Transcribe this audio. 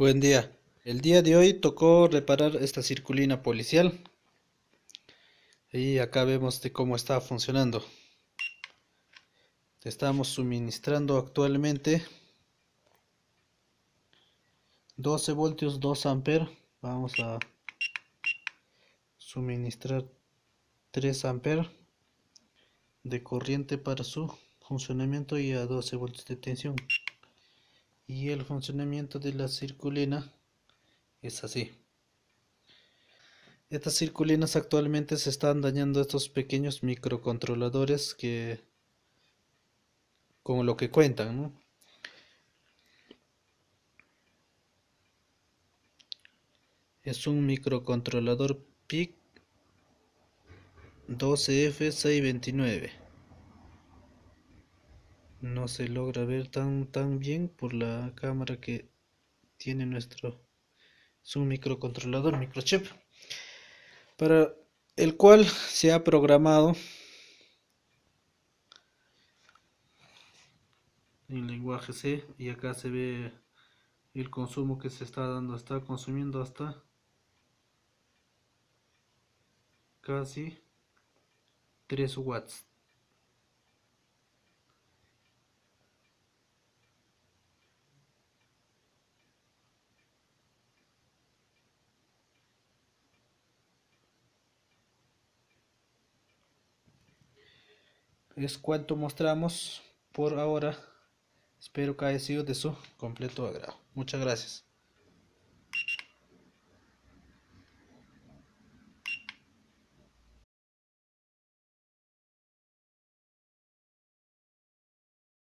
Buen día. El día de hoy tocó reparar esta circulina policial. Y acá vemos de cómo está funcionando. estamos suministrando actualmente 12 voltios 2 amper Vamos a suministrar 3 amperes de corriente para su funcionamiento y a 12 voltios de tensión y el funcionamiento de la circulina es así. Estas circulinas actualmente se están dañando estos pequeños microcontroladores que con lo que cuentan, Es un microcontrolador PIC 12F629 no se logra ver tan, tan bien por la cámara que tiene nuestro su microcontrolador microchip para el cual se ha programado en lenguaje C y acá se ve el consumo que se está dando está consumiendo hasta casi 3 watts es cuanto mostramos por ahora. Espero que haya sido de su completo agrado. Muchas gracias.